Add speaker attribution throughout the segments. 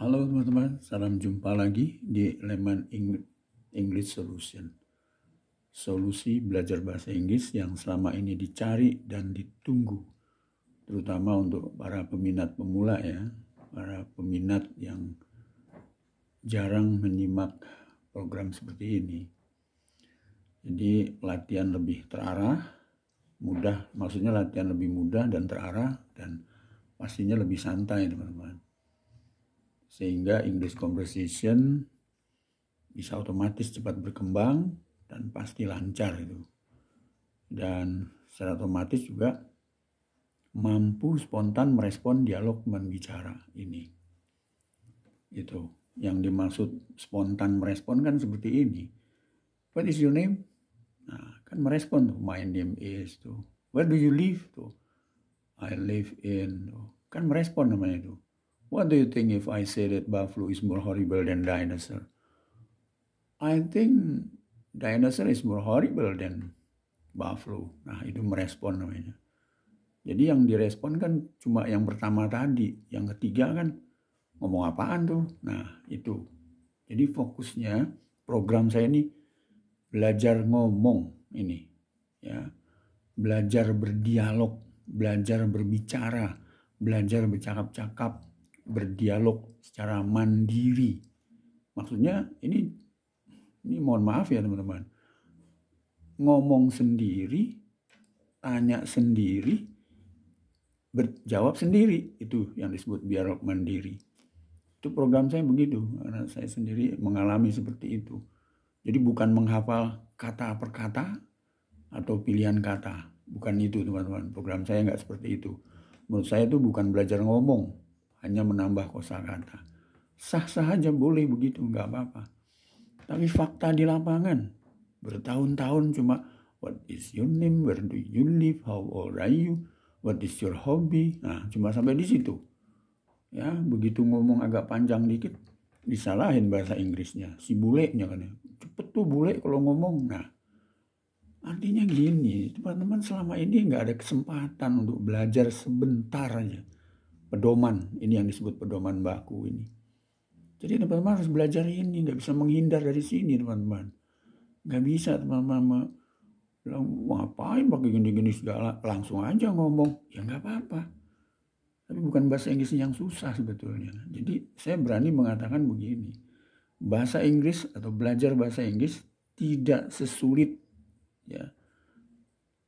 Speaker 1: Halo teman-teman, salam jumpa lagi di Lemon English Solution. Solusi belajar bahasa Inggris yang selama ini dicari dan ditunggu, terutama untuk para peminat pemula ya, para peminat yang jarang menyimak program seperti ini. Jadi latihan lebih terarah, mudah, maksudnya latihan lebih mudah dan terarah dan pastinya lebih santai teman-teman sehingga English conversation bisa otomatis cepat berkembang dan pasti lancar itu. Dan secara otomatis juga mampu spontan merespon dialog bicara ini. Itu yang dimaksud spontan merespon kan seperti ini. What is your name? Nah, kan merespon tuh. My name is tuh. Where do you live tuh? I live in tuh. Kan merespon namanya tuh. What do you think if I say that buffalo is more horrible than dinosaur? I think dinosaur is more horrible than buffalo. Nah, itu merespon namanya. Jadi yang direspon kan cuma yang pertama tadi, yang ketiga kan ngomong apaan tuh. Nah, itu. Jadi fokusnya program saya ini belajar ngomong ini ya. Belajar berdialog, belajar berbicara, belajar bercakap-cakap berdialog secara mandiri. Maksudnya ini ini mohon maaf ya teman-teman. Ngomong sendiri, tanya sendiri, berjawab sendiri itu yang disebut dialog mandiri. Itu program saya begitu karena saya sendiri mengalami seperti itu. Jadi bukan menghafal kata per kata atau pilihan kata, bukan itu teman-teman. Program saya nggak seperti itu. Menurut saya itu bukan belajar ngomong, hanya menambah kosakata. Sah-sah aja boleh begitu, nggak apa-apa. Tapi fakta di lapangan, bertahun-tahun cuma what is your name, where do you live, how old are you, what is your hobby. Nah, cuma sampai di situ. Ya, begitu ngomong agak panjang dikit, disalahin bahasa Inggrisnya. Si bulenya kan ya. Cepet tuh bule kalau ngomong. Nah, artinya gini, teman-teman selama ini nggak ada kesempatan untuk belajar sebentar aja pedoman ini yang disebut pedoman baku ini jadi teman-teman harus belajar ini nggak bisa menghindar dari sini teman-teman nggak bisa teman-teman bilang ngapain pakai gini-gini segala langsung aja ngomong ya nggak apa-apa tapi bukan bahasa Inggris yang susah sebetulnya jadi saya berani mengatakan begini bahasa Inggris atau belajar bahasa Inggris tidak sesulit ya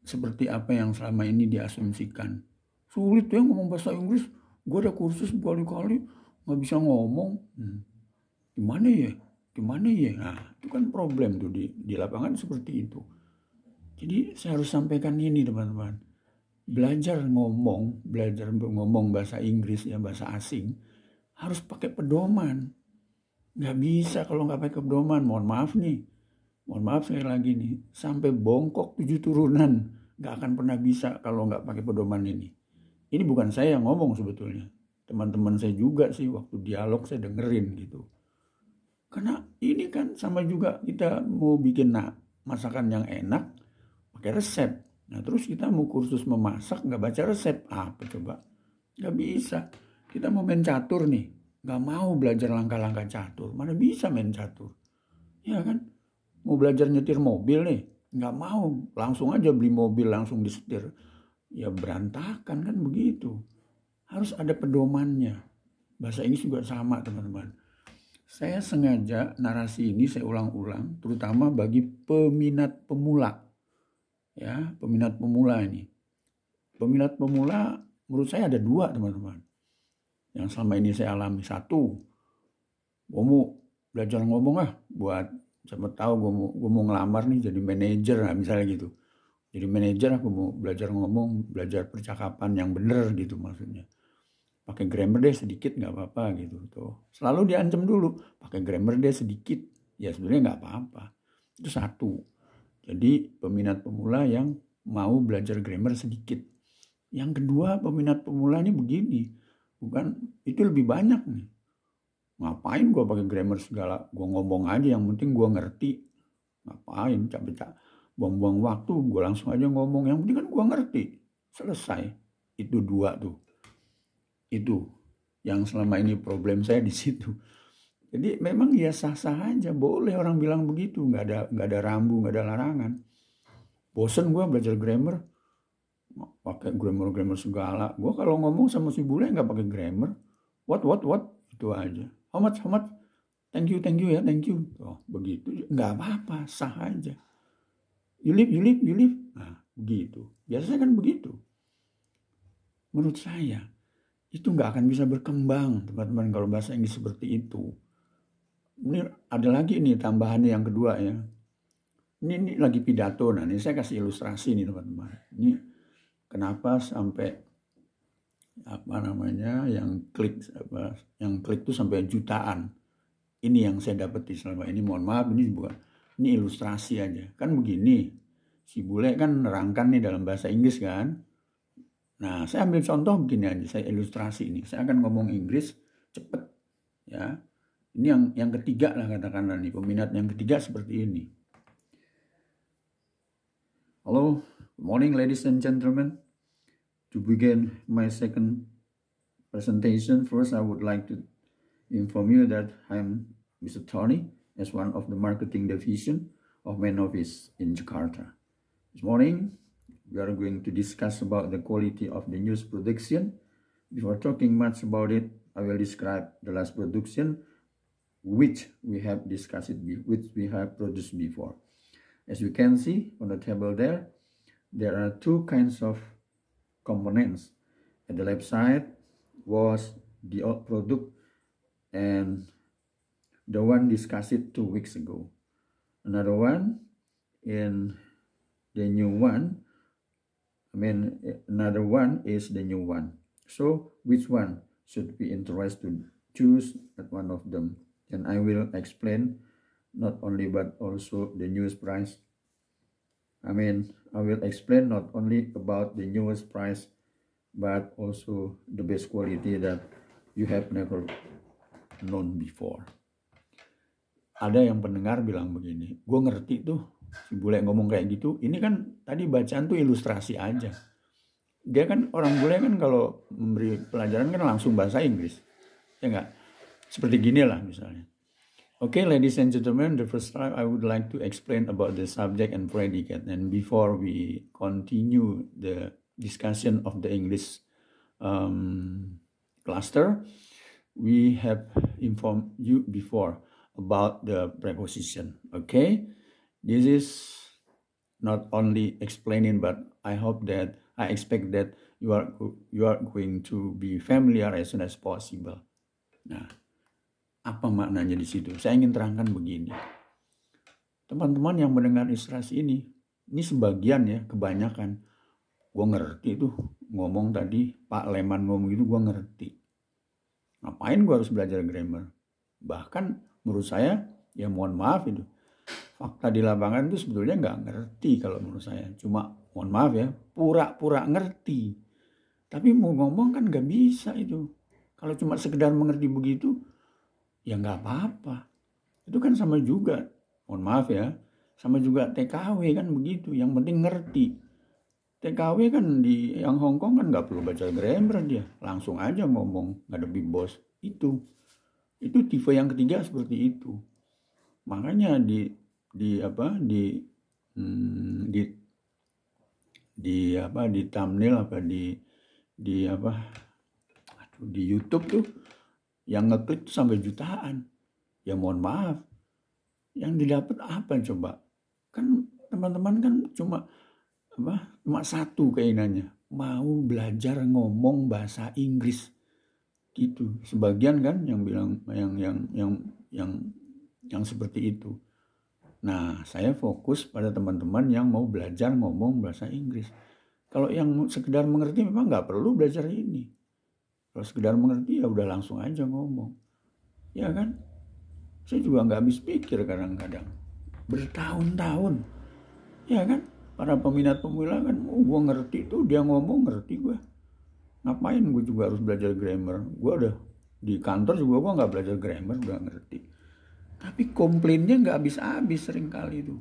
Speaker 1: seperti apa yang selama ini diasumsikan sulit ya ngomong bahasa Inggris gue ada kursus berkali-kali nggak bisa ngomong hmm. gimana ya gimana ya nah itu kan problem tuh di di lapangan seperti itu jadi saya harus sampaikan ini teman-teman belajar ngomong belajar ngomong bahasa Inggris ya bahasa asing harus pakai pedoman nggak bisa kalau nggak pakai pedoman mohon maaf nih mohon maaf sekali lagi nih sampai bongkok tujuh turunan nggak akan pernah bisa kalau nggak pakai pedoman ini ini bukan saya yang ngomong sebetulnya teman-teman saya juga sih waktu dialog saya dengerin gitu karena ini kan sama juga kita mau bikin nah, masakan yang enak pakai resep nah terus kita mau kursus memasak nggak baca resep apa coba nggak bisa kita mau main catur nih nggak mau belajar langkah-langkah catur mana bisa main catur ya kan mau belajar nyetir mobil nih nggak mau langsung aja beli mobil langsung disetir ya berantakan kan begitu. Harus ada pedomannya. Bahasa Inggris juga sama teman-teman. Saya sengaja narasi ini saya ulang-ulang terutama bagi peminat pemula. Ya, peminat pemula ini. Peminat pemula menurut saya ada dua teman-teman. Yang selama ini saya alami satu, mau belajar ngomong ah buat siapa tahu gue mau, gue mau ngelamar nih jadi manajer nah, misalnya gitu jadi manajer aku mau belajar ngomong, belajar percakapan yang benar gitu maksudnya. Pakai grammar deh sedikit nggak apa-apa gitu tuh. Selalu diancam dulu, pakai grammar deh sedikit. Ya sebenarnya nggak apa-apa. Itu satu. Jadi peminat pemula yang mau belajar grammar sedikit. Yang kedua peminat pemula ini begini. Bukan itu lebih banyak nih. Ngapain gua pakai grammar segala? Gua ngomong aja yang penting gua ngerti. Ngapain capek-capek buang-buang waktu gue langsung aja ngomong yang penting kan gue ngerti selesai itu dua tuh itu yang selama ini problem saya di situ jadi memang ya sah-sah aja boleh orang bilang begitu nggak ada nggak ada rambu nggak ada larangan bosen gue belajar grammar pakai grammar grammar segala gue kalau ngomong sama si bule nggak pakai grammar what what what itu aja how much how much thank you thank you ya thank you oh begitu nggak apa-apa sah aja You live, you live, you live. Nah, begitu. Biasanya kan begitu. Menurut saya, itu nggak akan bisa berkembang, teman-teman, kalau bahasa Inggris seperti itu. Ini ada lagi ini tambahannya yang kedua ya. Ini, ini lagi pidato, nah ini saya kasih ilustrasi nih teman-teman. Ini kenapa sampai apa namanya yang klik apa yang klik tuh sampai jutaan ini yang saya dapat di selama ini mohon maaf ini bukan ini ilustrasi aja. Kan begini, si bule kan nerangkan nih dalam bahasa Inggris kan. Nah, saya ambil contoh begini aja, saya ilustrasi ini. Saya akan ngomong Inggris cepet. Ya. Ini yang yang ketiga lah katakanlah nih, peminat yang ketiga seperti ini. Hello, good morning ladies and gentlemen. To begin my second presentation, first I would like to inform you that I'm am Mr. Tony, as one of the marketing division of office in Jakarta. This morning, we are going to discuss about the quality of the news production. Before talking much about it, I will describe the last production which we have discussed it, which we have produced before. As you can see on the table there, there are two kinds of components. At the left side was the product and the one discussed it two weeks ago. Another one and the new one. I mean, another one is the new one. So, which one should be interested to choose at one of them? And I will explain not only but also the newest price. I mean, I will explain not only about the newest price, but also the best quality that you have never known before. ada yang pendengar bilang begini, gue ngerti tuh si bule ngomong kayak gitu. Ini kan tadi bacaan tuh ilustrasi aja. Dia kan orang bule kan kalau memberi pelajaran kan langsung bahasa Inggris. Ya enggak? Seperti gini lah misalnya. Okay, ladies and gentlemen, the first time I would like to explain about the subject and predicate. And before we continue the discussion of the English um, cluster, we have informed you before about the preposition. Okay, this is not only explaining, but I hope that I expect that you are you are going to be familiar as soon as possible. Nah, apa maknanya di situ? Saya ingin terangkan begini. Teman-teman yang mendengar ilustrasi ini, ini sebagian ya, kebanyakan. Gue ngerti tuh ngomong tadi, Pak Leman ngomong itu gue ngerti. Ngapain gue harus belajar grammar? Bahkan menurut saya ya mohon maaf itu fakta di lapangan itu sebetulnya nggak ngerti kalau menurut saya cuma mohon maaf ya pura-pura ngerti tapi mau ngomong kan nggak bisa itu kalau cuma sekedar mengerti begitu ya nggak apa-apa itu kan sama juga mohon maaf ya sama juga TKW kan begitu yang penting ngerti TKW kan di yang Hongkong kan nggak perlu baca grammar dia langsung aja ngomong nggak big bos itu itu tipe yang ketiga seperti itu. Makanya di di apa di hmm, di di apa di thumbnail apa di di apa di YouTube tuh yang ngeklik tuh sampai jutaan. Ya mohon maaf. Yang didapat apa coba? Kan teman-teman kan cuma apa? Cuma satu keinginannya, mau belajar ngomong bahasa Inggris gitu sebagian kan yang bilang yang yang yang yang yang seperti itu nah saya fokus pada teman-teman yang mau belajar ngomong bahasa Inggris kalau yang sekedar mengerti memang nggak perlu belajar ini kalau sekedar mengerti ya udah langsung aja ngomong ya kan saya juga nggak habis pikir kadang-kadang bertahun-tahun ya kan para peminat pemula kan oh gue ngerti tuh dia ngomong ngerti gue ngapain gue juga harus belajar grammar gue udah di kantor juga gue nggak belajar grammar udah ngerti tapi komplainnya nggak habis-habis sering kali itu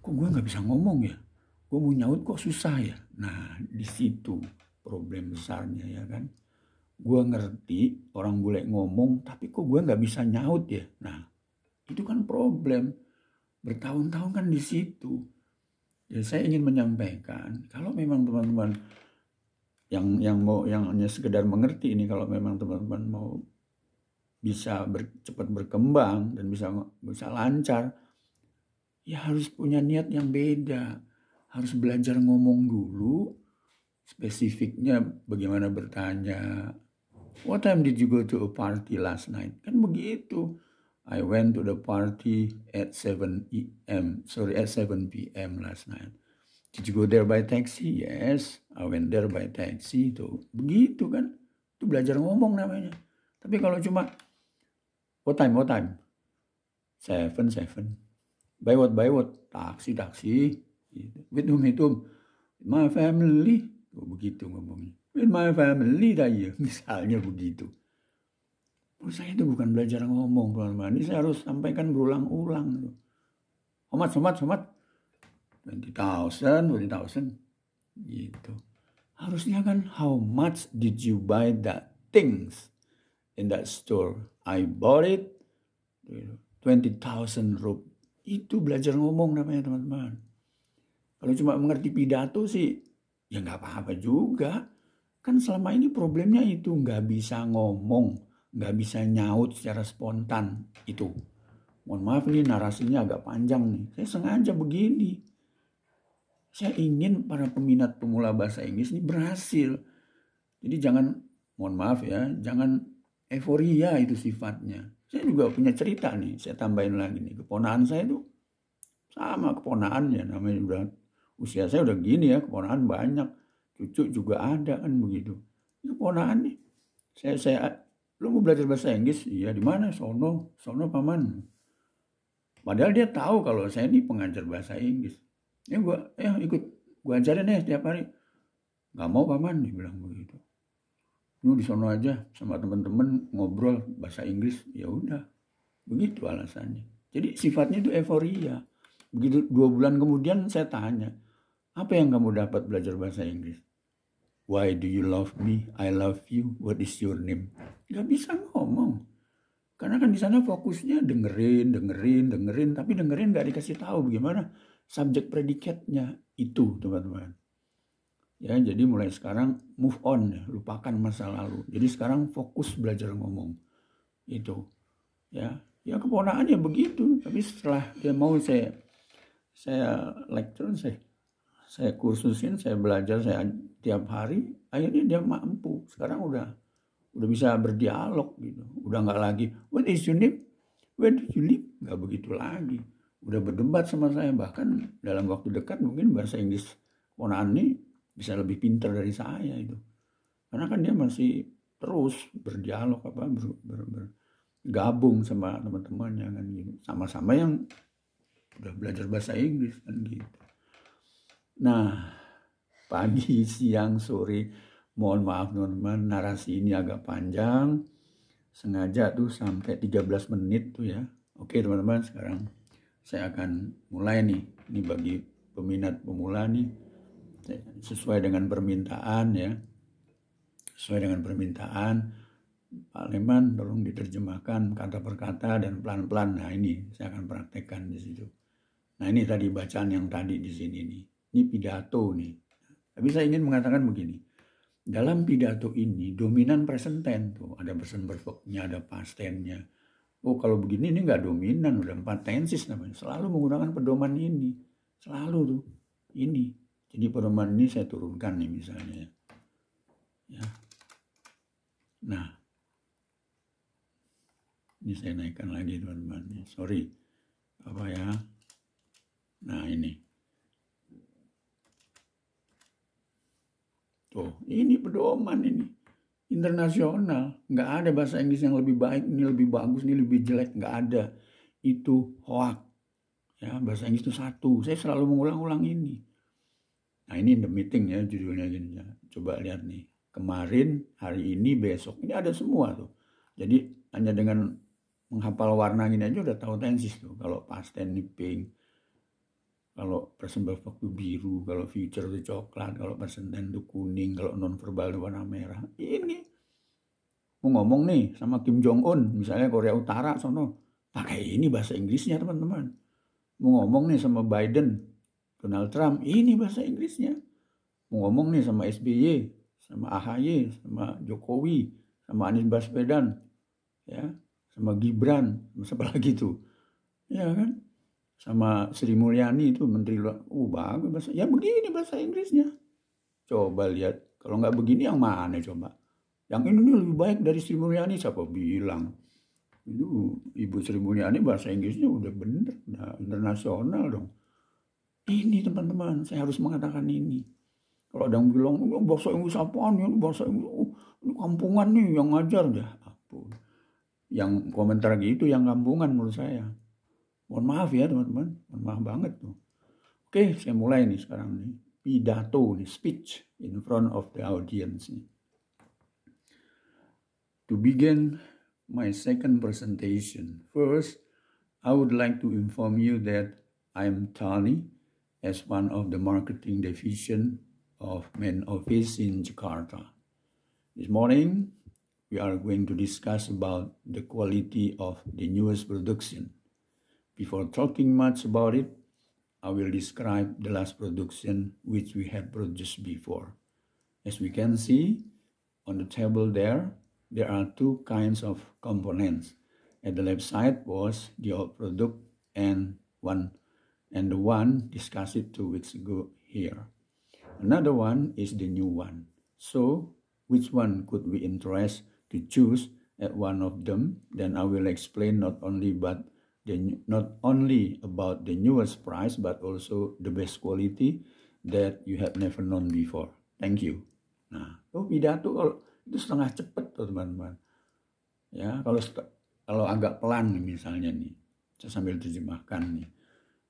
Speaker 1: kok gue nggak bisa ngomong ya gue mau nyaut kok susah ya nah di situ problem besarnya ya kan gue ngerti orang bule ngomong tapi kok gue nggak bisa nyaut ya nah itu kan problem bertahun-tahun kan di situ ya saya ingin menyampaikan kalau memang teman-teman yang yang mau yang hanya sekedar mengerti ini kalau memang teman-teman mau bisa ber, cepat berkembang dan bisa bisa lancar ya harus punya niat yang beda harus belajar ngomong dulu spesifiknya bagaimana bertanya what time did you go to a party last night kan begitu I went to the party at 7 p.m. E sorry at 7 p.m. last night Did you go there by taxi? Yes, I went there by taxi. Itu begitu kan? Itu belajar ngomong namanya. Tapi kalau cuma what time, what time? Seven, seven. By what, by what? Taksi, taksi. Gitu. With whom, with whom? My family. Oh, begitu ngomongnya. With my family, Daya. Misalnya begitu. Menurut saya itu bukan belajar ngomong, teman-teman. Ini saya harus sampaikan berulang-ulang. Omat, somat, somat. 20,000, 20,000 gitu. Harusnya kan how much did you buy that things in that store? I bought it 20,000 rupiah. Itu belajar ngomong namanya teman-teman. Kalau cuma mengerti pidato sih ya nggak apa-apa juga. Kan selama ini problemnya itu nggak bisa ngomong, nggak bisa nyaut secara spontan itu. Mohon maaf nih narasinya agak panjang nih. Saya sengaja begini saya ingin para peminat pemula bahasa Inggris ini berhasil. Jadi jangan, mohon maaf ya, jangan euforia itu sifatnya. Saya juga punya cerita nih, saya tambahin lagi nih. Keponaan saya itu sama keponaannya, namanya udah usia saya udah gini ya, keponaan banyak. Cucu juga ada kan begitu. Keponaan nih, saya, saya lu mau belajar bahasa Inggris? Iya, di mana? Sono, sono paman. Padahal dia tahu kalau saya ini pengajar bahasa Inggris ya gue ya ikut gue ajarin deh setiap hari Gak mau paman dia bilang begitu lu di sono aja sama temen-temen ngobrol bahasa Inggris ya udah begitu alasannya jadi sifatnya itu euforia begitu dua bulan kemudian saya tanya apa yang kamu dapat belajar bahasa Inggris why do you love me I love you what is your name Gak bisa ngomong karena kan di sana fokusnya dengerin dengerin dengerin tapi dengerin gak dikasih tahu bagaimana subjek predikatnya itu teman-teman ya jadi mulai sekarang move on lupakan masa lalu jadi sekarang fokus belajar ngomong itu ya ya keponakannya begitu tapi setelah dia mau saya saya lecture saya saya kursusin saya belajar saya tiap hari akhirnya dia mampu sekarang udah udah bisa berdialog gitu udah nggak lagi what is your name where do you live nggak begitu lagi udah berdebat sama saya bahkan dalam waktu dekat mungkin bahasa Inggris onani bisa lebih pintar dari saya itu karena kan dia masih terus berdialog apa ber, ber, gabung sama teman-temannya kan gitu sama-sama yang udah belajar bahasa Inggris kan gitu nah pagi siang sore mohon maaf teman narasi ini agak panjang sengaja tuh sampai 13 menit tuh ya oke teman-teman sekarang saya akan mulai nih ini bagi peminat pemula nih sesuai dengan permintaan ya sesuai dengan permintaan Pak Leman tolong diterjemahkan kata per kata dan pelan-pelan nah ini saya akan praktekkan di situ nah ini tadi bacaan yang tadi di sini nih ini pidato nih tapi saya ingin mengatakan begini dalam pidato ini dominan present tense tuh ada present perfectnya ada past tense-nya oh kalau begini ini nggak dominan udah empat tensis namanya selalu menggunakan pedoman ini selalu tuh ini jadi pedoman ini saya turunkan nih misalnya ya, ya. nah ini saya naikkan lagi teman-teman sorry apa ya nah ini tuh ini pedoman ini internasional. Nggak ada bahasa Inggris yang lebih baik, ini lebih bagus, ini lebih jelek. Nggak ada. Itu hoax Ya, bahasa Inggris itu satu. Saya selalu mengulang-ulang ini. Nah ini in the meeting ya judulnya gini. Ya. Coba lihat nih. Kemarin, hari ini, besok. Ini ada semua tuh. Jadi hanya dengan menghafal warna gini aja udah tahu tensis tuh. Kalau pasten tense pink, kalau present perfect biru, kalau future itu coklat, kalau present tense itu kuning, kalau non verbal itu warna merah. Ini mau ngomong nih sama Kim Jong Un, misalnya Korea Utara sono, pakai ini bahasa Inggrisnya teman-teman. Mau ngomong nih sama Biden, Donald Trump, ini bahasa Inggrisnya. Mau ngomong nih sama SBY, sama AHY, sama Jokowi, sama Anies Baswedan, ya, sama Gibran, sama siapa lagi tuh, ya kan? sama Sri Mulyani itu menteri luar uh bagus bahasa ya begini bahasa Inggrisnya coba lihat kalau nggak begini yang mana coba yang ini lebih baik dari Sri Mulyani siapa bilang itu Ibu Sri Mulyani bahasa Inggrisnya udah bener nah, internasional dong ini teman-teman saya harus mengatakan ini kalau ada yang bilang oh, bahasa Inggris apaan ya bahasa Inggris oh, ini kampungan nih yang ngajar dah ya, ampun yang komentar gitu yang kampungan menurut saya Mohon maaf ya teman-teman, mohon maaf banget tuh. Oke, saya mulai nih sekarang nih. Pidato nih, speech in front of the audience nih. To begin my second presentation, first I would like to inform you that I am Tani as one of the marketing division of main office in Jakarta. This morning, we are going to discuss about the quality of the newest production. Before talking much about it, I will describe the last production which we had produced before. As we can see on the table there, there are two kinds of components. At the left side was the old product and one and the one discussed two weeks ago here. Another one is the new one. So which one could we interest to choose at one of them? Then I will explain not only but the, not only about the newest price, but also the best quality that you have never known before. Thank you. Nah, itu oh, pidato kalau itu setengah cepet tuh teman-teman. Ya, kalau kalau agak pelan misalnya nih, saya sambil terjemahkan nih.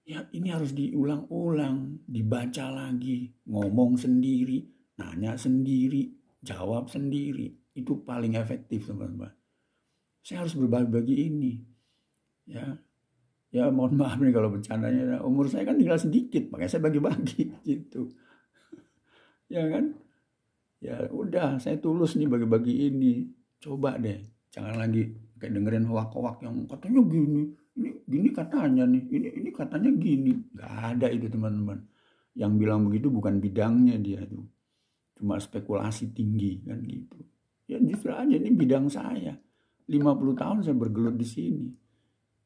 Speaker 1: Ya, ini harus diulang-ulang, dibaca lagi, ngomong sendiri, nanya sendiri, jawab sendiri. Itu paling efektif, teman-teman. Saya harus berbagi bagi ini ya ya mohon maaf nih kalau bercandanya ya. umur saya kan tinggal sedikit makanya saya bagi-bagi gitu ya kan ya udah saya tulus nih bagi-bagi ini coba deh jangan lagi kayak dengerin hoak-hoak yang katanya gini ini gini katanya nih ini ini katanya gini nggak ada itu teman-teman yang bilang begitu bukan bidangnya dia tuh cuma spekulasi tinggi kan gitu ya justru aja ini bidang saya 50 tahun saya bergelut di sini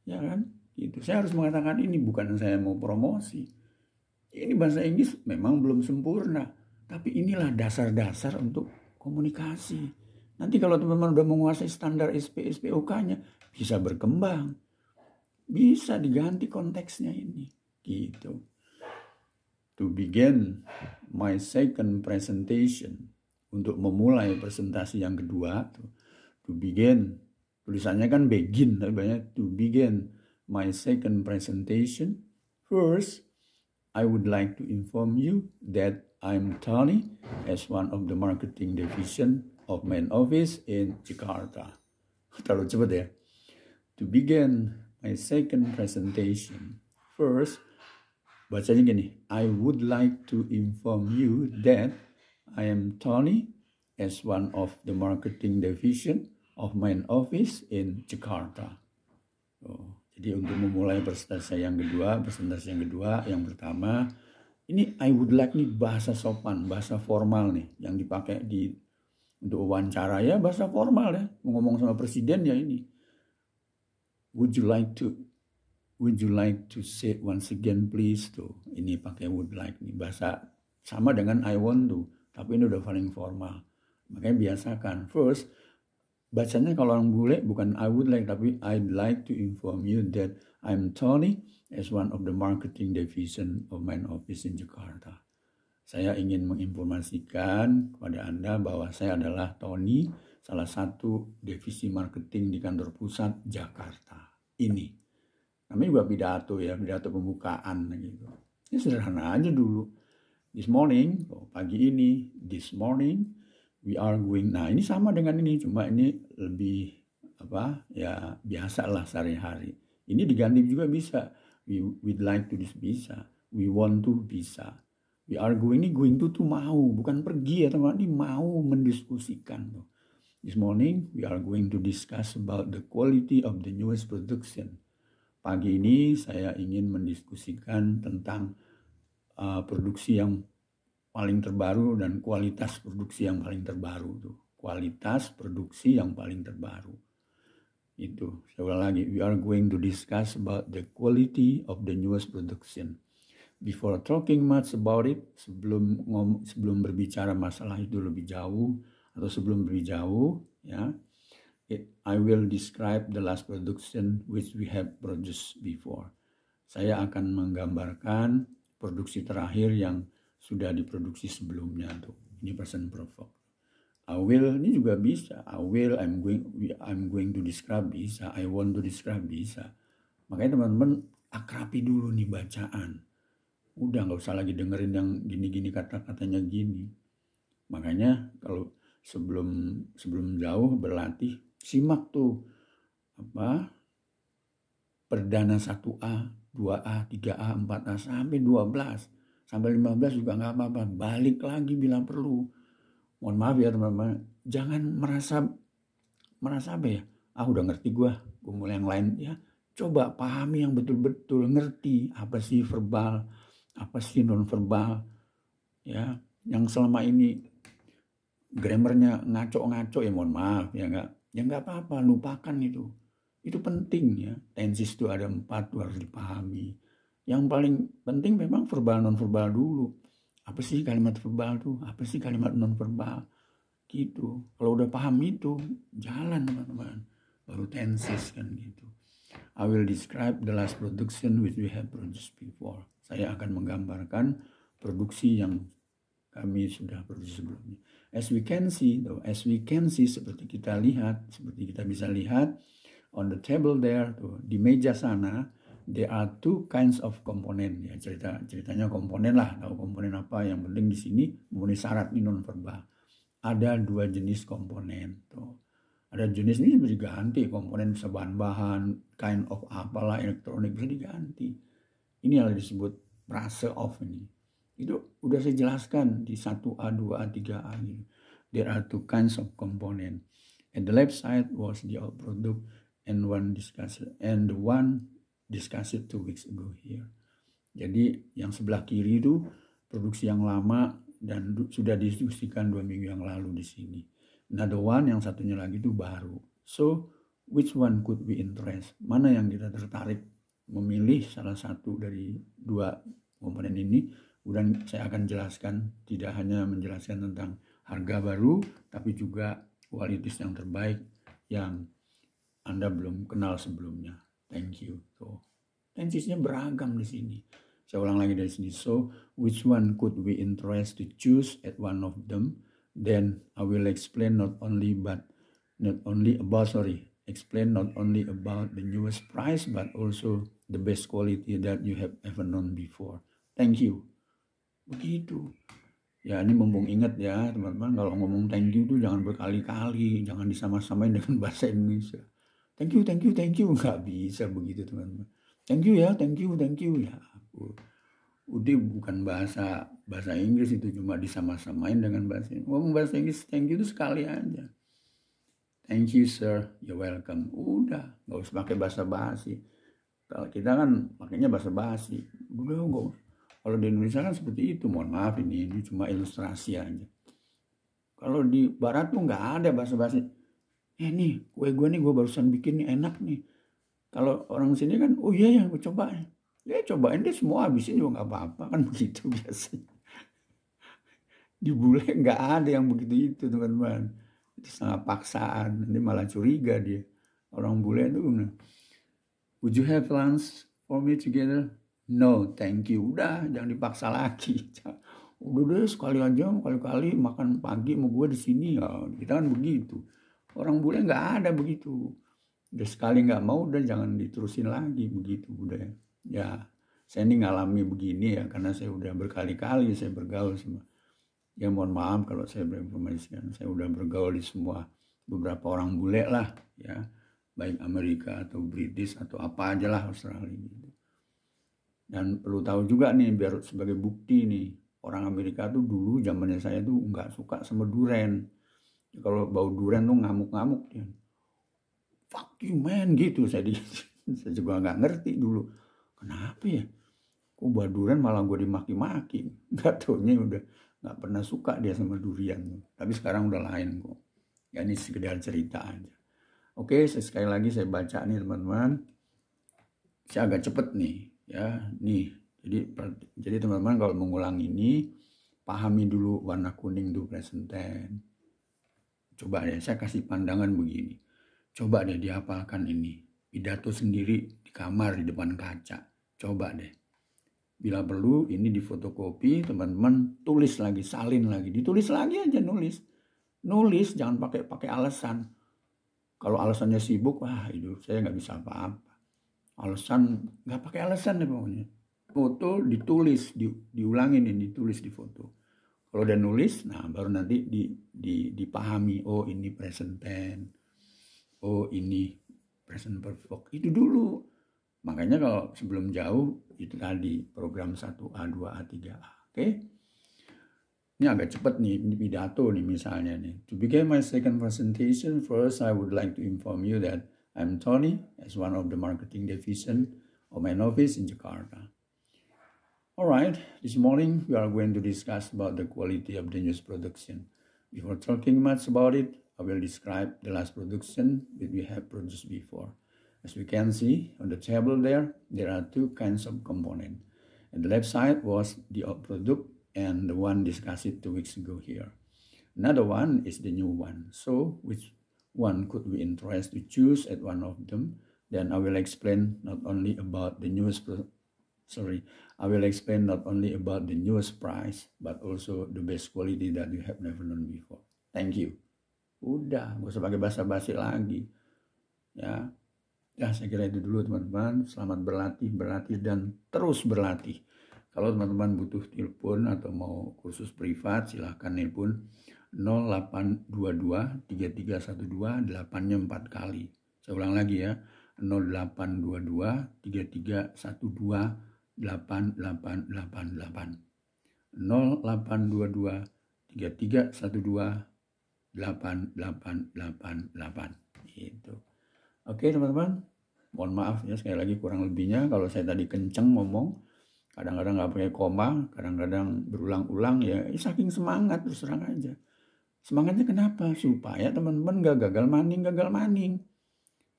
Speaker 1: ya kan itu saya harus mengatakan ini bukan saya mau promosi ini bahasa Inggris memang belum sempurna tapi inilah dasar-dasar untuk komunikasi nanti kalau teman-teman udah menguasai standar SP SPOK-nya bisa berkembang bisa diganti konteksnya ini gitu to begin my second presentation untuk memulai presentasi yang kedua to begin Tulisannya kan begin, tapi banyak to begin my second presentation. First, I would like to inform you that I'm Tony as one of the marketing division of main office in Jakarta. Terlalu cepat ya. To begin my second presentation, first, bacanya gini, I would like to inform you that I am Tony as one of the marketing division of my office in Jakarta. Oh, jadi untuk memulai presentasi yang kedua, presentasi yang kedua, yang pertama, ini I would like nih bahasa sopan, bahasa formal nih yang dipakai di untuk wawancara ya bahasa formal ya, ngomong sama presiden ya ini. Would you like to would you like to say once again please tuh. Ini pakai would like nih bahasa sama dengan I want to, tapi ini udah paling formal. Makanya biasakan. First, bacanya kalau orang bule bukan I would like tapi I'd like to inform you that I'm Tony as one of the marketing division of my office in Jakarta. Saya ingin menginformasikan kepada Anda bahwa saya adalah Tony, salah satu divisi marketing di kantor pusat Jakarta. Ini. Namanya juga pidato ya, pidato pembukaan gitu. Ini ya, sederhana aja dulu. This morning, oh, pagi ini, this morning, we are going. Nah, ini sama dengan ini, cuma ini lebih apa ya biasa lah sehari-hari. Ini diganti juga bisa. We would like to this bisa. We want to bisa. We are going ini going to tuh mau, bukan pergi ya teman-teman. Ini mau mendiskusikan tuh. This morning we are going to discuss about the quality of the newest production. Pagi ini saya ingin mendiskusikan tentang uh, produksi yang paling terbaru dan kualitas produksi yang paling terbaru tuh. Kualitas produksi yang paling terbaru. Itu, saya ulang lagi, we are going to discuss about the quality of the newest production. Before talking much about it, sebelum ngom, sebelum berbicara masalah itu lebih jauh atau sebelum lebih jauh, ya, it, I will describe the last production which we have produced before. Saya akan menggambarkan produksi terakhir yang sudah diproduksi sebelumnya tuh ini person provok I will ini juga bisa I will I'm going I'm going to describe bisa I want to describe bisa makanya teman-teman akrapi dulu nih bacaan udah nggak usah lagi dengerin yang gini-gini kata-katanya gini makanya kalau sebelum sebelum jauh berlatih simak tuh apa perdana 1A, 2A, 3A, 4A sampai 12 sampai 15 juga nggak apa-apa. Balik lagi bila perlu. Mohon maaf ya teman-teman. Jangan merasa merasa apa ya? Ah udah ngerti gue. Gue mulai yang lain ya. Coba pahami yang betul-betul ngerti apa sih verbal, apa sih non verbal, ya. Yang selama ini grammarnya ngaco-ngaco ya mohon maaf ya nggak ya nggak apa-apa lupakan itu itu penting ya tensis itu ada empat itu harus dipahami yang paling penting memang verbal non-verbal dulu. Apa sih kalimat verbal tuh? Apa sih kalimat non-verbal? Gitu. Kalau udah paham itu, jalan teman-teman. Baru tenses kan gitu. I will describe the last production which we have produced before. Saya akan menggambarkan produksi yang kami sudah produksi sebelumnya. As we can see, though, as we can see seperti kita lihat, seperti kita bisa lihat on the table there, tuh, di meja sana there are two kinds of component ya cerita ceritanya komponen lah tahu komponen apa yang penting di sini memenuhi syarat ini non verbal ada dua jenis komponen tuh ada jenis ini bisa diganti komponen bisa bahan-bahan kind of apalah elektronik bisa diganti ini yang disebut rasa of ini itu udah saya jelaskan di 1A 2A 3A gitu there are two kinds of component at the left side was the output product and one discuss and the one discussed it two weeks ago here. Jadi yang sebelah kiri itu produksi yang lama dan sudah didiskusikan dua minggu yang lalu di sini. Another one yang satunya lagi itu baru. So which one could be interest? Mana yang kita tertarik memilih salah satu dari dua komponen ini? Kemudian saya akan jelaskan tidak hanya menjelaskan tentang harga baru, tapi juga kualitas yang terbaik yang Anda belum kenal sebelumnya. Thank you. So, tensisnya beragam di sini. Saya ulang lagi dari sini. So, which one could we interest to choose at one of them? Then I will explain not only but not only about sorry, explain not only about the newest price but also the best quality that you have ever known before. Thank you. Begitu. Ya ini mumpung ingat ya teman-teman kalau ngomong thank you tuh jangan berkali-kali, jangan disama-samain dengan bahasa Indonesia. Thank you, thank you, thank you. Nggak bisa begitu teman-teman. Thank you ya, thank you, thank you. Ya aku. Udah bukan bahasa bahasa Inggris itu cuma disama-samain dengan bahasa Inggris. Ngomong bahasa Inggris thank you itu sekali aja. Thank you sir, you're welcome. Udah, gak usah pakai bahasa basi. Kalau kita kan pakainya bahasa basi. Udah, nggak kalau di Indonesia kan seperti itu, mohon maaf ini, ini cuma ilustrasi aja. Kalau di Barat tuh nggak ada bahasa bahasa eh nih kue gue nih gue barusan bikin nih enak nih kalau orang sini kan oh iya, iya ya gue coba dia cobain deh semua habisin juga nggak apa-apa kan begitu biasanya di bule nggak ada yang begitu itu teman-teman itu sangat paksaan ini malah curiga dia orang bule itu would you have lunch for me together no thank you udah jangan dipaksa lagi udah deh sekali aja kali-kali makan pagi mau gue di sini ya kita kan begitu Orang bule nggak ada begitu. Udah sekali nggak mau udah jangan diterusin lagi begitu budaya. Ya saya ini ngalami begini ya karena saya udah berkali-kali saya bergaul sama ya mohon maaf kalau saya berinformasikan saya udah bergaul di semua beberapa orang bule lah ya baik Amerika atau British atau apa aja lah Australia gitu dan perlu tahu juga nih biar sebagai bukti nih orang Amerika tuh dulu zamannya saya tuh nggak suka sama duren kalau bau durian tuh ngamuk-ngamuk dia fuck you man gitu saya di saya juga nggak ngerti dulu kenapa ya kok bau durian malah gue dimaki-maki nggak taunya udah nggak pernah suka dia sama durian tapi sekarang udah lain kok ya ini sekedar cerita aja oke sekali lagi saya baca nih teman-teman saya agak cepet nih ya nih jadi jadi teman-teman kalau mengulang ini pahami dulu warna kuning itu present tense Coba deh, saya kasih pandangan begini. Coba deh dihafalkan ini. Pidato sendiri di kamar, di depan kaca. Coba deh. Bila perlu ini difotokopi, teman-teman tulis lagi, salin lagi. Ditulis lagi aja nulis. Nulis, jangan pakai pakai alasan. Kalau alasannya sibuk, wah itu saya nggak bisa apa-apa. Alasan, nggak pakai alasan deh pokoknya. Foto ditulis, di, diulangin ini, ditulis di foto kalau udah nulis, nah baru nanti di, di, dipahami, oh ini present tense, oh ini present perfect, oh, itu dulu. Makanya kalau sebelum jauh, itu tadi program 1A, 2A, 3A, oke? Okay? Ini agak cepat nih, ini pidato nih misalnya nih. To begin my second presentation, first I would like to inform you that I'm Tony as one of the marketing division of my office in Jakarta. All right, this morning we are going to discuss about the quality of the news production. Before talking much about it, I will describe the last production that we have produced before. As we can see on the table there, there are two kinds of component. And the left side was the old product and the one discussed two weeks ago here. Another one is the new one. So which one could be interest to choose at one of them? Then I will explain not only about the newest sorry, I will explain not only about the newest price, but also the best quality that you have never known before. Thank you. Udah, gak usah pakai basa-basi lagi. Ya, ya saya kira itu dulu teman-teman. Selamat berlatih, berlatih, dan terus berlatih. Kalau teman-teman butuh telepon atau mau kursus privat, silahkan telepon 0822 3312 8-nya 4 kali. Saya ulang lagi ya, 0822 3312 0822 3312 8888 gitu. Oke teman-teman, mohon maaf ya sekali lagi kurang lebihnya kalau saya tadi kenceng ngomong, kadang-kadang nggak pakai koma, kadang-kadang berulang-ulang ya eh, saking semangat terus terang aja. Semangatnya kenapa? Supaya teman-teman nggak gagal maning, gagal maning.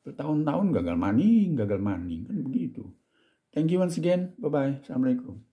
Speaker 1: Bertahun-tahun gagal maning, gagal maning kan begitu. Thank you once again. Bye bye. Assalamualaikum.